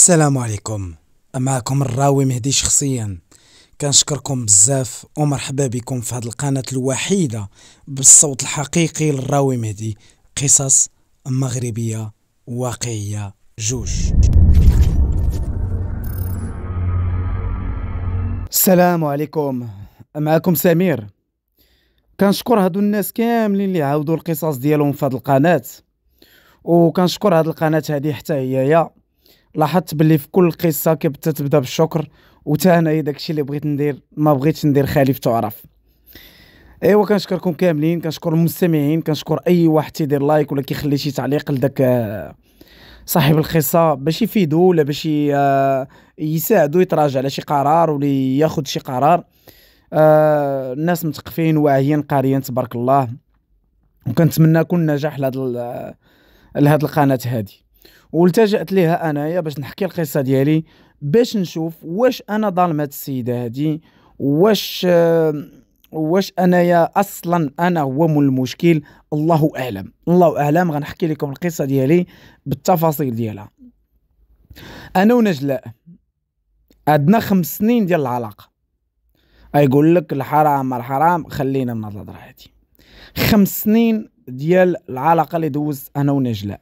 السلام عليكم معكم الراوي مهدي شخصيا كنشكركم بزاف ومرحبا بكم في هذه القناة الوحيدة بالصوت الحقيقي للراوي مهدي قصص مغربية واقعية جوج السلام عليكم معكم سمير كنشكر هادو الناس كاملين اللي عاودوا القصص ديالهم في هذه القناة وكنشكر هذه القناة هذه حتى هي, يا. لاحظت باللي في كل قصه كبت تبدا بالشكر وتا انايا داكشي اللي بغيت ندير ما بغيتش ندير خالف تعرف ايوا كنشكركم كاملين كنشكر المستمعين كنشكر اي واحد تيدير لايك ولا كيخلي شي تعليق لذاك آه، صاحب القصه باش يفيدو ولا باش آه، يساعدو يتراجع على شي قرار ولا ياخذ شي قرار آه، الناس مثقفين واعيين قاريين تبارك الله وكنتمنى كل نجاح لهذا لهذه القناه هذه والتجأت ليها انايا باش نحكي القصه ديالي باش نشوف واش انا ظلمت السيده هذه واش واش انايا اصلا انا هو من المشكل الله اعلم الله اعلم غنحكي لكم القصه ديالي بالتفاصيل ديالها انا ونجلاء عندنا خمس سنين ديال العلاقه أيقول لك الحرام الحرام خلينا من هاد الهضره هادي خمس سنين ديال العلاقه اللي دوزت انا ونجلاء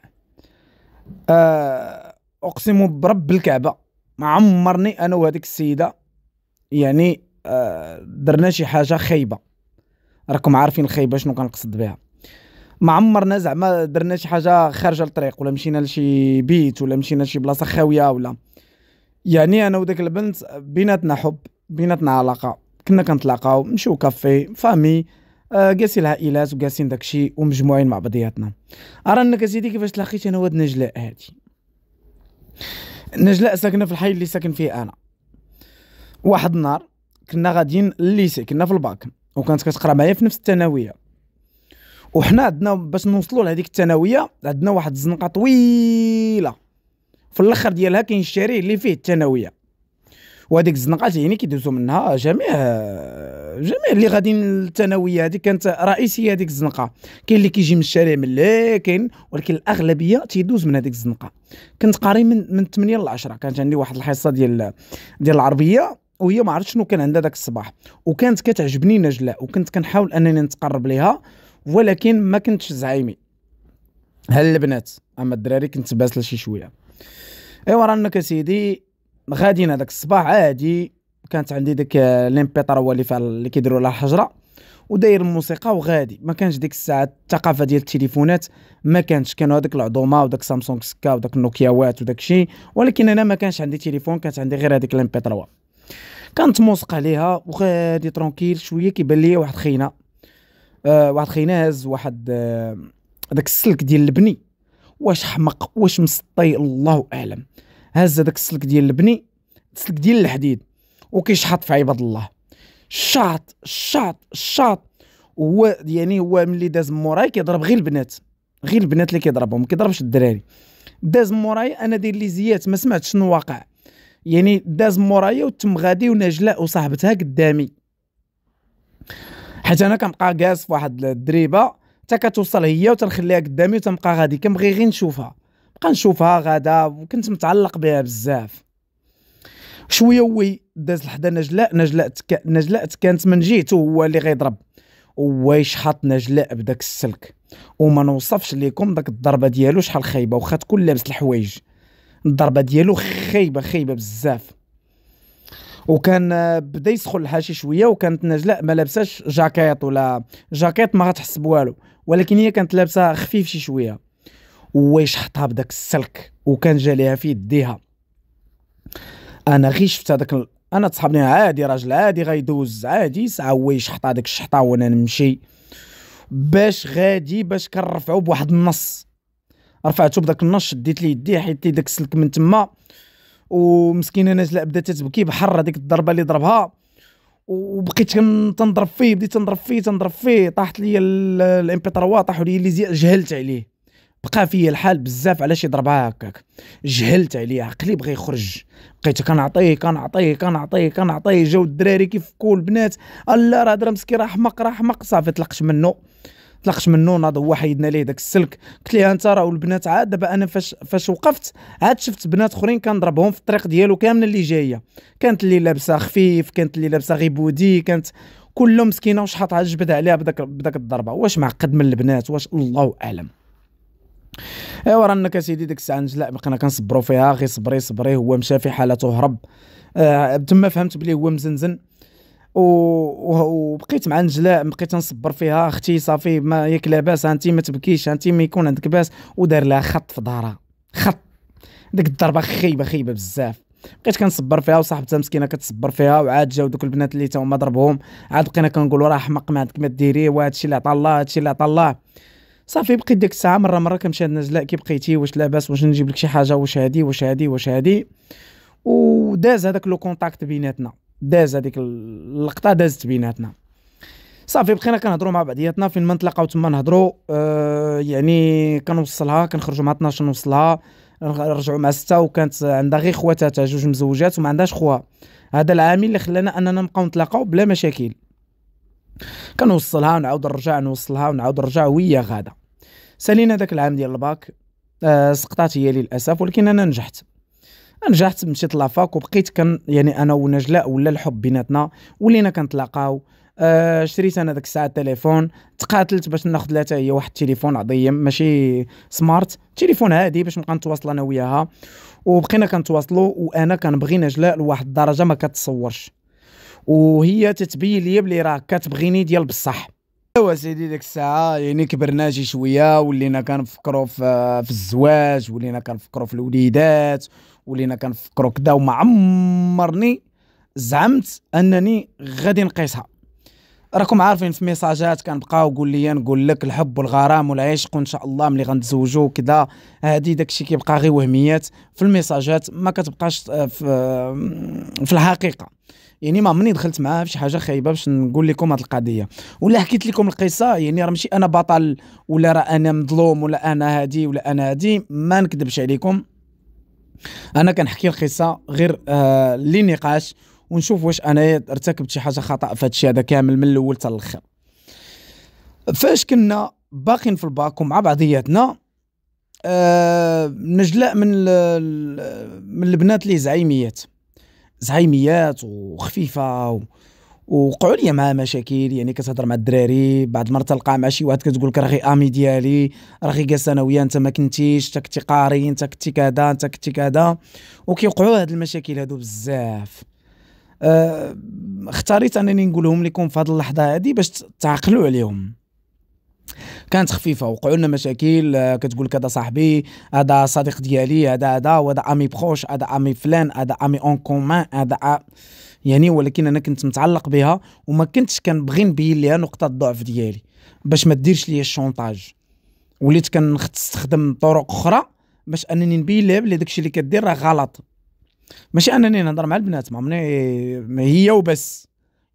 آه، اقسم برب الكعبه ما عمرني انا وهذيك السيده يعني آه، درنا شي حاجه خايبه راكم عارفين الخايبه شنو كنقصد بها ما عمرنا زعما درنا شي حاجه خارجه للطريق ولا مشينا لشي بيت ولا مشينا لشي بلاصه خاويه ولا يعني انا وداك البنت بيناتنا حب بيناتنا علاقه كنا كنتلاقاو نمشيو كافي فامي آه، قاسين العائلات وقاسين داكشي ومجموعين مع بعضياتنا ارى انك سيدي كيفاش تلاقيت انا واد نجلاء هادي نجلاء ساكنه في الحي اللي ساكن فيه انا واحد النهار كنا غاديين الليسي كنا في الباك وكانت كتقرا معايا في نفس الثانويه وحنا عندنا باش نوصلوا لهذيك الثانويه عندنا واحد الزنقه طويله في الاخر ديالها كاين الشارع اللي فيه الثانويه وهذيك الزنقه يعني كيدوزو منها جميع آه، جميع اللي غاديين الثانويه هذه كانت رئيسيه هذيك الزنقه كاين اللي كيجي من الشارع من لكن كاين ولكن الاغلبيه تيدوز من هذيك الزنقه كنت قاري من من 8 ل 10 كانت عندي واحد الحصه ديال ديال العربيه وهي ما عرفتش شنو كان عندها ذاك الصباح وكانت كتعجبني نجلاء وكنت كنحاول انني نتقرب ليها ولكن ما كنتش زعيمي هل البنات اما الدراري كنت باسله شي شويه ايوا رانا كسيدي غادي هذاك الصباح عادي كانت عندي ديك ليمبيطر هو اللي فيها اللي كيديروا لها الحجره وداير الموسيقى وغادي ما كانش ديك الساعه الثقافه ديال التليفونات ما كانش كانوا هذوك العظومه وداك سامسونج سكا وداك النوكياوات وداك الشيء ولكن انا ما كانش عندي تليفون كانت عندي غير هذيك ليمبي 3 كانت موسق عليها وغادي ترونكيل شويه كيبان لي واحد خينا آه واحد خينا هاز واحد آه داك السلك ديال البني واش حمق واش مسطي الله اعلم هز هذاك السلك ديال البني السلك ديال الحديد وكيشحط في عباد الله الشاط الشاط الشاط هو يعني هو ملي داز موراي كيضرب غير البنات غير البنات اللي كيضربهم ما كيضربش الدراري داز مورايا انا داير لي زيات ما سمعتش شنو واقع يعني داز مورايا وتم غادي ونجلاء وصاحبتها قدامي حيت انا كنبقى جالس في واحد الدريبه حتى كتوصل هي وتنخليها قدامي وتنبقى غادي كنبغي غير نشوفها بقى نشوفها غادا وكنت متعلق بها بزاف شويه وي داز لحدا نجلاء نجلاء تك... نجلاء كانت من جهته هو اللي غيضرب هو يشحط نجلاء بداك السلك وما نوصفش ليكم داك الضربه ديالو شحال خايبه واخا تكون لابس الحوايج الضربه ديالو خايبه خايبه بزاف وكان بدا يسخن الحاشي شويه وكانت نجلاء ما لابساش جاكيت ولا جاكيت ما غتحس بوالو ولكن هي كانت لابسه خفيف شي شويه ويش حطها بداك السلك وكان جا ليها في يديها انا غير شفت هذاك ال... انا تصحابني عادي راجل عادي غيدوز عادي ساعه هو يشحط هذاك الشحطه وانا نمشي باش غادي باش كنرفعو بواحد النص رفعتو بداك النص شديت ليه يديه حيت لي داك السلك من تما ومسكينه نجلاء بدات تبكي بحر هذيك الضربه اللي ضربها وبقيت تنضرب فيه بديت تنضرب فيه تنضرب فيه طاحت لي الام بي 3 طاحوا لي لي جهلت عليه بقى فيا الحال بزاف علاش يضربها هكاك جهلت عليه عقلي بغى يخرج بقيت كنعطيه كنعطيه كنعطيه كنعطيه جاو الدراري كيف كل بنات الا راه درا مسكين راه حمق راه حمق صافي طلقت منه طلقت منه ناض هو حيدنا ليه داك السلك قلت ليه انت راه البنات عاد دابا انا فاش فاش وقفت عاد شفت بنات اخرين كنضربهم في الطريق ديالو كامله اللي جايه كانت اللي لابسه خفيف كانت اللي لابسه غي بودي كانت كلهم مسكينه وشحطها جبد عليها بداك بداك الضربه واش معقد من البنات واش الله اعلم ايوا رانا سيدي ديك الساعه نجلاء بقينا كنصبروا فيها غير صبري صبري هو مشى في حالته هرب آه تما فهمت بلي هو مزنزن وبقيت مع نجلاء بقيت نصبر فيها اختي صافي ما ياك لاباس انت ما تبكيش انت ما يكون عندك باس ودار لها خط في دارها خط ديك الضربه خيبه خيبه بزاف بقيت كنصبر فيها وصاحبتها مسكينه كتصبر فيها وعاد جاو دوك البنات اللي تا هما ضربهم عاد بقينا كنقولوا راه حمق ما عندك ما ديري وهادشي اللي عطا الله هادشي اللي عطا الله صافي بقيت ديك الساعه مره مره كنمشي عند نجلاء كي بقيتي واش لاباس واش نجيب لك شي حاجه واش هادي واش هادي واش هادي وداز هذاك لو كونتاكت بيناتنا داز هذيك اللقطه دازت بيناتنا صافي بقينا كنهضروا مع بعضياتنا فين ما نتلاقاو تما نهضروا آه يعني كنوصلها كنخرجوا مع 12 نوصلها نرجعوا مع 6 وكانت عندها غير خواتاتها جوج مزوجات وما عندهاش خوها هذا العامل اللي خلانا اننا نبقاو نتلاقاو بلا مشاكل كنوصلها ونعاود نرجع نوصلها ونعاود نرجع ويا غادا سالينا داك العام ديال الباك آه سقطات هي للاسف ولكن انا نجحت نجحت مشيت لافاك وبقيت كان يعني انا ونجلاء ولا الحب بيناتنا ولينا كنتلاقاو آه شريت انا ديك الساعه التليفون تقاتلت باش ناخذ لها هي واحد التليفون عظيم ماشي سمارت تليفون عادي باش نبقى نتواصل انا وياها وبقينا كنتواصلوا وانا كنبغي نجلاء لواحد الدرجه ما كتصورش وهي تتبين لي بلي راه كتبغيني ديال بصح ايوا سيدي ديك الساعه يعني كبرنا شي شويه ولينا كنفكروا في, في الزواج ولينا كنفكروا في الوليدات ولينا كنفكروا كدا وما عمرني زعمت انني غادي نقيسها راكم عارفين في ميساجات كنبقاو قول لي نقول لك الحب والغرام والعشق وان شاء الله ملي غنتزوجوا كذا هادي داكشي كيبقى غير وهميات في الميساجات ما كتبقاش آه، في, آه، في الحقيقه يعني ما مني دخلت معاها في شي حاجه خايبه باش نقول لكم هذه القضيه ولا حكيت لكم القصه يعني راه ماشي انا بطل ولا راه انا مظلوم ولا انا هادي ولا انا هادي ما نكذبش عليكم انا كنحكي القصه غير آه للنقاش ونشوف واش انا ارتكبت شي حاجه خطا في هادشي هذا كامل من الاول حتى الاخر فاش كنا باقين في الباك ومع بعضياتنا آه نجلاء من من البنات اللي زعيميات زعيميات وخفيفه و... وقعوا لي مع مشاكل يعني كتهضر مع الدراري بعد المرات تلقى مع شي واحد كتقول لك غي امي ديالي راغي جالس انا وياه انت ما كنتيش انت كنتي قاري انت كنتي كذا انت كنتي كذا وكيوقعوا هاد المشاكل هادو بزاف أه، اختاريت انني نقولهم لكم في هاد اللحظه هادي باش تعقلوا عليهم كانت خفيفه وقعوا لنا مشاكل آه، كتقول لك هذا صاحبي هذا صديق ديالي هذا هذا وهذا امي بخوش هذا امي فلان هذا امي اون كومان هذا يعني ولكن انا كنت متعلق بها وما كنتش كنبغي نبين ليها نقطه الضعف ديالي باش ما ديرش ليا الشونطاج وليت كنستخدم طرق اخرى باش انني نبين لها بلي داكشي اللي كدير راه غلط ماشي انني نهضر مع البنات ما هي وبس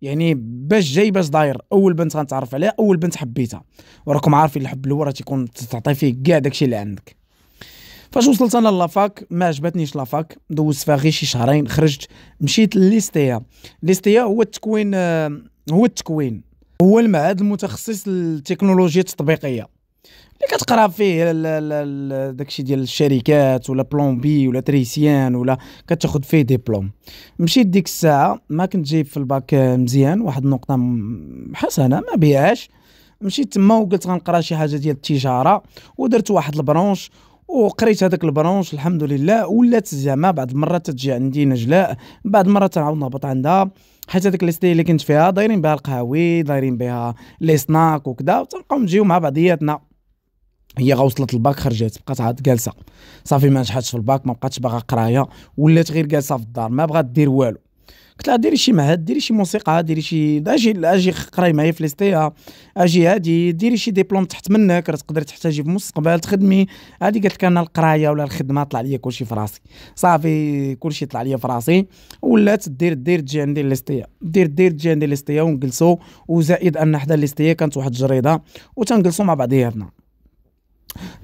يعني باش جاي باش داير اول بنت غنتعرف عليها اول بنت حبيتها وراكم عارفين الحب الاول راه تيكون تعطي فيه كاع داكشي اللي عندك فاش وصلت انا لافاك ما عجبتنيش لافاك دوزت فيها غير شي شهرين خرجت مشيت لليستيا ليستيا هو التكوين آه، هو التكوين هو المعهد المتخصص للتكنولوجيا التطبيقيه اللي كتقرا فيه داكشي ديال الشركات ولا بلومبي ولا تريسيان ولا كتاخذ فيه ديبلوم مشيت ديك الساعه ما كنت جايب في الباك مزيان واحد النقطه حسنه ما بيعاش مشيت تما وقلت غنقرا شي حاجه ديال التجاره ودرت واحد البرونش وقريت هذاك البرونش الحمد لله ولات زعما بعض المرات تجي عندي نجلاء بعض المرات تنعاود نهبط عندها حيت هذيك لي اللي كنت فيها دايرين بها القهاوي دايرين بها لي سناك وكذا تنبقاو نجيو مع بعضياتنا هي غوصلت الباك خرجت بقات عاد جالسه صافي ما نجحتش في الباك ما بقاتش باغا قرايه ولات غير جالسه في الدار ما بغات دير والو قلت لها ديري شي معهد ديري شي موسيقى ديري شي اجي اجي قراي معايا في ليستيا اجي هادي ديري شي ديبلوم تحت منك راه تقدري تحتاجي في المستقبل تخدمي هادي قالت لك انا القرايه ولا الخدمه طلع ليا كلشي في راسي صافي كلشي طلع ليا في راسي ولات دير دير تجي عندي ليستيا دير دير تجي عندي ليستيا ونجلسوا وزائد ان حدا ليستيا كانت واحد الجريده وتنجلسوا مع بعضياتنا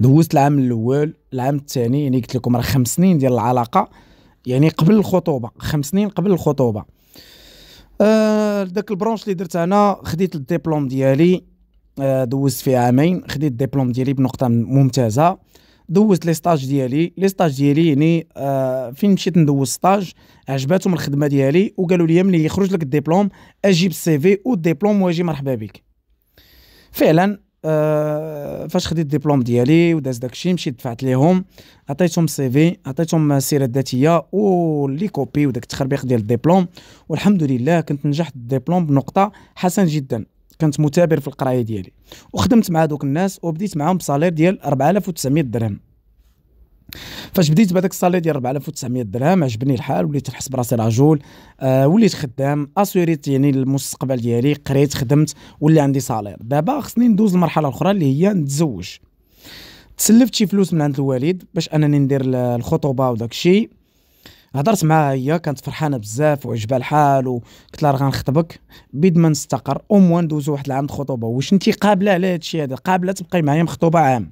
دوزت العام الاول العام الثاني يعني قلت لكم راه خمس سنين ديال العلاقه يعني قبل الخطوبه خمس سنين قبل الخطوبه آه داك البرونش اللي درت انا خديت الدبلوم ديالي آه دوزت فيه عامين خديت الدبلوم ديالي بنقطه ممتازه دوزت لي ستاج ديالي لي ستاج ديالي يعني آه فين مشيت ندوز ستاج عجباتهم الخدمه ديالي وقالوا لي ملي يخرج لك الدبلوم اجيب السي في والدبلوم واجي مرحبا بك فعلا آه، فاش خديت الدبلوم ديالي وداز داكشي مشيت دفعت ليهم عطيتهم سي في عطيتهم السيره الذاتيه ولي كوبي وداك التخربيق ديال الدبلوم والحمد لله كنت نجحت الدبلوم بنقطه حسن جدا كنت متابر في القرايه ديالي وخدمت مع دوك الناس وبديت معاهم بصالير ديال 4900 درهم فاش بديت بهذاك الصالير ديال 4900 درهم عجبني الحال وليت نحس براسي رجل آه وليت خدام اسوريت يعني المستقبل ديالي قريت خدمت ولا عندي صالير دابا خصني ندوز المرحله الاخرى اللي هي نتزوج تسلفت شي فلوس من عند الوالد باش انني ندير الخطوبه وداك الشيء هضرت معاها هي كانت فرحانه بزاف وعجبها الحال وقلت لها راه غنخطبك بيد ما نستقر اوموان ندوزو واحد العام الخطوبه واش انت قابله على هادشي هذا قابله تبقي معايا مخطوبه عام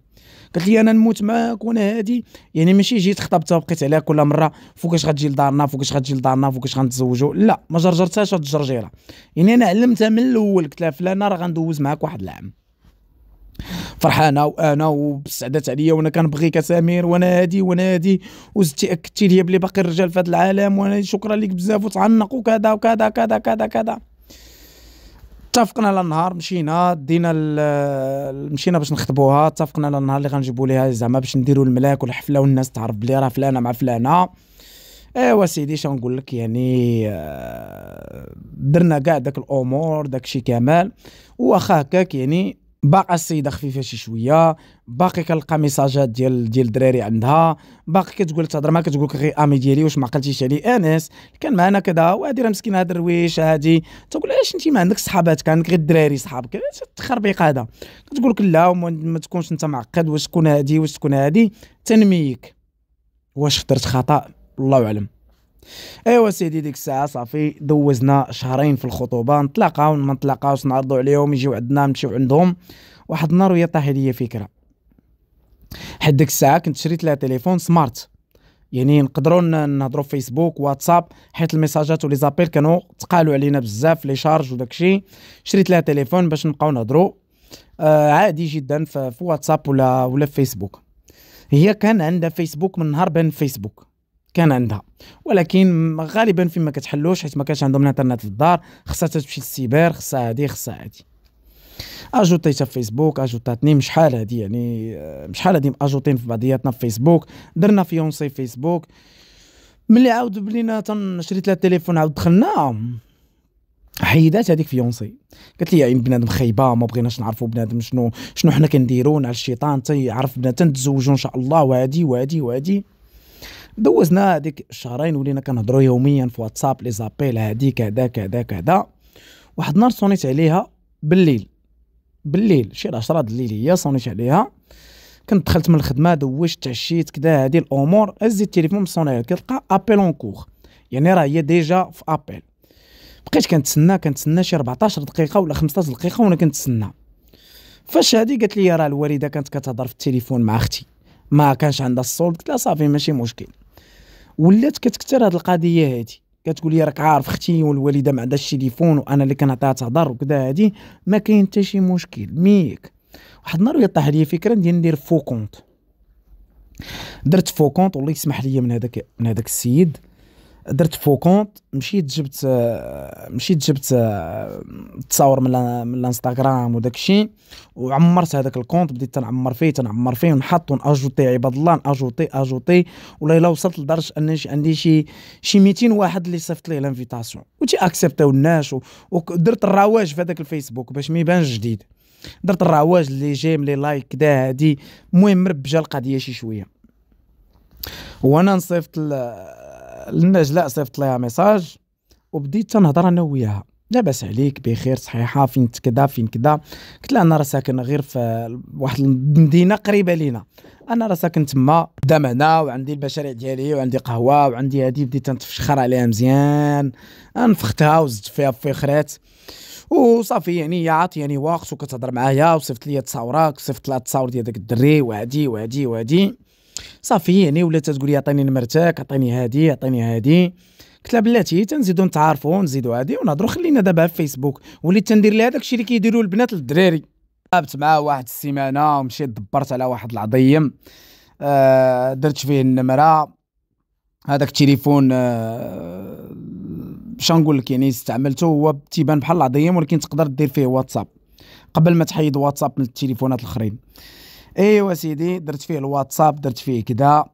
قالت لي انا نموت معاك وانا هادي يعني ماشي جيت خطبتها وبقيت عليها كل مره فوكاش غتجي لدارنا فوكاش غتجي لدارنا فوكاش غنتزوجوا لا ما جرجرتهاش هاد الجرجيره يعني انا علمتها من الاول قلت لها فلانه راه غندوز معاك واحد العام فرحانه وانا وبالسعدات عليا وانا كنبغيك سمير وانا هادي وانا هادي وزدتي اكدتي ليا بلي باقي الرجال في هذا العالم وانا شكرا لك بزاف وتعنق وكذا وكذا كذا كذا كذا اتفقنا على النهار مشينا دينا مشينا باش نخطبوها اتفقنا على النهار اللي غنجيبوا ليها زعما باش نديروا الملاك والحفله والناس تعرف بلي راه فلانه مع فلانه ايوا سيدي شنو نقول لك يعني آه، درنا كاع داك الامور داك الشيء كامل واخا هكاك يعني باقا السيده خفيفه شي شويه باقي كنلقى ميساجات ديال ديال الدراري عندها باقي كتقول تهضر ما كتقول لك غير امي ديالي واش ما عقلتيش عليه انس كان معنا كذا وهذه راه مسكينه هاد الرويش هادي تقول علاش انت ما عندك صحاباتك عندك غير الدراري صحابك تخربيق هذا كتقول لك لا ما تكونش انت معقد واش تكون هادي واش تكون هادي تنميك واش درت خطا الله اعلم ايوا سيدي ديك الساعه صافي دوزنا شهرين في الخطوبه نتلاقاو ما نتلاقاوش نعرضوا عليهم يجيو عندنا نمشيو عندهم واحد النهار ويا طاح عليا فكره حد ديك الساعه كنت شريت لها تليفون سمارت يعني نقدروا نهضروا فيسبوك واتساب حيت الميساجات ولي زابيل كانوا تقالوا علينا بزاف لي شارج وداكشي شريت لها تليفون باش نبقاو نهضروا آه عادي جدا في واتساب ولا ولا فيسبوك هي كان عندها فيسبوك من نهار بان فيسبوك كان عندها ولكن غالبا فين ما كتحلوش حيت ما كانش عندهم الانترنت في الدار خصها تمشي للسيبر خصها هادي خصها هادي اجوتيتها في فيسبوك اجوتاتني مش شحال هادي يعني آه، مش شحال هادي اجوتين في بعضياتنا في فيسبوك درنا فيونسي في فيسبوك ملي عاود بلينا شريت لها التليفون عاود دخلنا حيدات هذيك فيونسي قالت لي يعني بنادم خايبه ما بغيناش نعرفوا بنادم شنو شنو حنا كنديرو على الشيطان تيعرف بنادم تزوجوا ان شاء الله وهادي وهادي وهادي دوزنا هذيك الشهرين ولينا كنهضروا يوميا في واتساب لي زابيل هادي هذاك هذاك هذا واحد النهار صونيت عليها بالليل بالليل شي 10 الليل هي صونيت عليها كنت دخلت من الخدمه دوشت تعشيت كذا هذه الامور هزيت التليفون مصوني كتلقى ابيل اون كور يعني راه هي ديجا في ابيل بقيت كنتسنى كنتسنى شي 14 دقيقه ولا 15 دقيقه وانا كنتسنى فاش هادي قالت لي راه الوالده كانت كتهضر في التليفون مع اختي ما كانش عندها الصوت قلت لها صافي ماشي مشكل ولات كتكثر هذه القضيه هذه كتقول لي راك عارف اختي والوالده ما عندهاش التليفون وانا اللي كنعطيها تهضر وكذا هادي ما كاين حتى شي مشكل ميك واحد النهار طاح لي فكره ندير ندير فوكونت درت فوكونت والله يسمح لي من هذاك من هذاك السيد درت فوكونت مشيت جبت مشيت جبت تصاور من من الانستغرام وداك الشيء وعمرت هذاك الكونت بديت تنعمر فيه تنعمر فيه ونحط وناجوتي عباد الله ناجوتي اجوتي ولا الا وصلت لدرجه ان عندي شي شي 200 واحد اللي صيفط ليه لانفيتاسيون وتي اكسبتاو الناس ودرت الرواج في هذاك الفيسبوك باش ما يبانش جديد درت الرواج اللي جيم لي لايك كدا هادي المهم مربجه القضيه شي شويه وانا نصيفط النجلاء صيفط ليها ميساج وبديت تنهضر انا وياها لاباس عليك بخير صحيحه فين كذا فين كذا قلت لها انا راه ساكن غير في واحد المدينه قريبه لينا انا راه ساكن تما قدام هنا وعندي المشاريع ديالي وعندي قهوه وعندي هادي بديت تنتفشخر عليها مزيان نفختها وزدت فيها فيخرات وصافي يعني هي يعني وقت وكتهضر معايا وصيفط لي تصاورات صيفط لها التصاور ديال داك الدري وهادي وهادي وهادي صافي يعني ولات تقول لي عطيني نمرتك عطيني هادي عطيني هادي قلت لها بلاتي تنزيدو نتعارفو نزيدو هادي ونهضرو خلينا دابا في فيسبوك وليت تندير لها داكشي اللي كيديروه البنات للدراري قابت معاه واحد السيمانه ومشيت دبرت على واحد العظيم آه درت فيه النمره هذاك التليفون آه شنو نقول لك يعني استعملته هو تيبان بحال العظيم ولكن تقدر دير فيه واتساب قبل ما تحيد واتساب من التليفونات الاخرين ايوا سيدي درت فيه الواتساب درت فيه كذا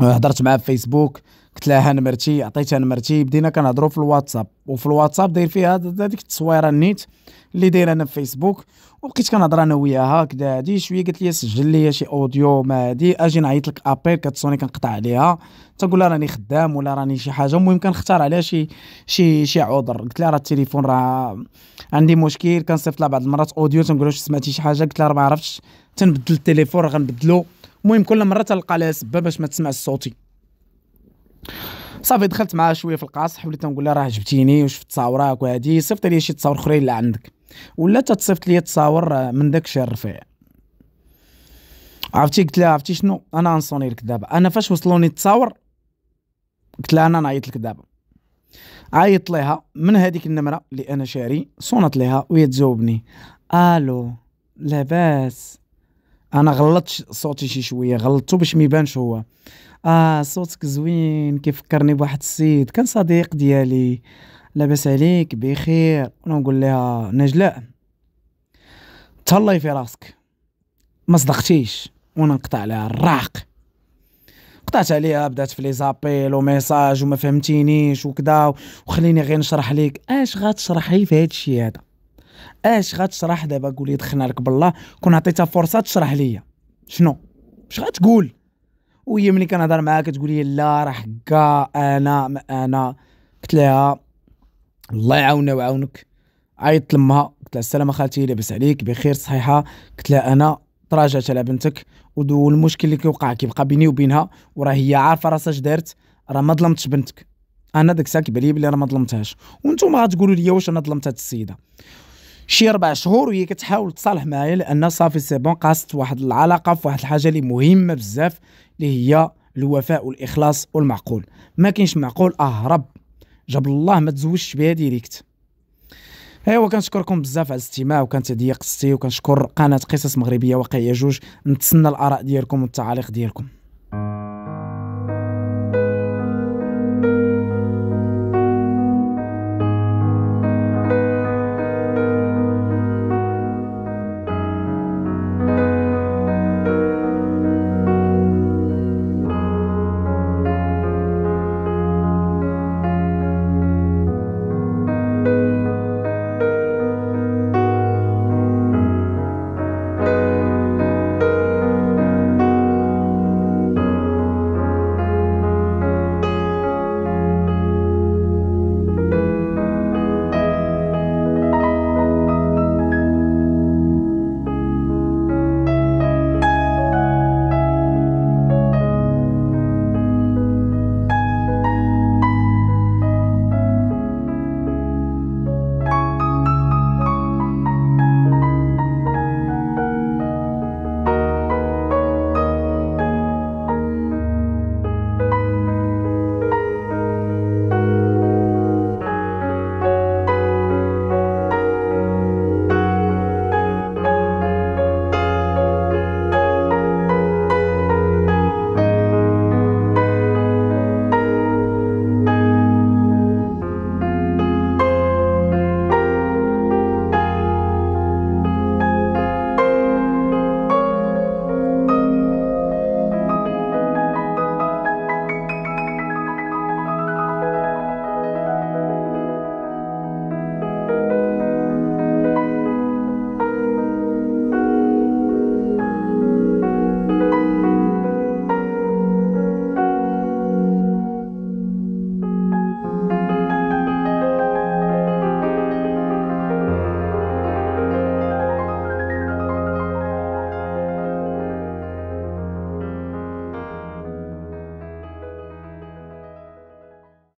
آه، هضرت معاه في فيسبوك قلت لها نمرتي عطيتها نمرتي بدينا كنهضروا في الواتساب وفي الواتساب داير فيها هذيك التصويره النيت اللي داير انا في فيسبوك وبقيت كنهضر انا وياها هكذا هادي شويه قالت لي سجل لي شي اوديو ما هادي اجي نعيط لك ابيل كتصوني كنقطع عليها تنقول لها راني خدام ولا راني شي حاجه المهم كنختار عليها شي شي شي عذر قلت لها راه التليفون راه عندي مشكل كنصيفط لها بعض المرات اوديو تنقول لها سمعتي شي حاجه قلت لها ما عرفتش تنبدل التليفون راه غنبدلو المهم كل مره تلقى لها سبه باش ما تسمع صوتي صافي دخلت معاه شويه في القاصح وليت نقول له راه عجبتيني وشفت تصاوراك وهادي صيفط لي شي تصاور اخرين اللي عندك ولا تصيفط لي تصاور آه، من داك الشيء الرفيع عرفتي قلت لها عرفتي شنو انا غنصوني لك دابا انا فاش وصلوني التصاور قلت لها انا نعيط لك دابا عيط ليها من هذيك النمره اللي انا شاري صونت ليها وهي تجاوبني الو لاباس انا غلطت صوتي شي شويه غلطته باش ما يبانش هو اه صوتك زوين كيفكرني بواحد السيد كان صديق ديالي لاباس عليك بخير انا نقول لها نجلاء تهلاي في راسك ما صدقتيش وانا نقطع عليها الراق قطعت عليها بدات في لي زابيل وميساج وما فهمتينيش وكذا وخليني غير نشرح ليك اش غتشرحي في هادشي هذا اش غتشرح دابا قولي دخلنا لك بالله كون عطيتها فرصه تشرح ليا شنو اش غتقول وهي ملي كنهضر معاها كتقول لي لا راه حكا انا ما انا قلت لها الله يعاوننا ويعاونك عيطت لامها قلت لها السلامه خالتي لاباس عليك بخير صحيحه قلت لها انا تراجعت على بنتك والمشكل اللي كيوقع كيبقى بيني وبينها وراه هي عارفه راسها اش دارت راه ما ظلمتش بنتك انا داك الساعه كيبان لي بلي راه ما ظلمتهاش وانتم غتقولوا لي واش انا ظلمت هاد السيده شي اربع شهور وهي كتحاول تصالح معايا لان صافي سي بون قاست واحد العلاقه في واحد الحاجه اللي مهمه بزاف اللي هي الوفاء والاخلاص والمعقول ما كاينش معقول اهرب جاب الله ما تزوجش بها ديريكت ايوا كنشكركم بزاف على الاستماع وكانت هذه قصتي وكنشكر قناه قصص مغربيه واقعيه جوج نتسنى الاراء ديالكم والتعاليق ديالكم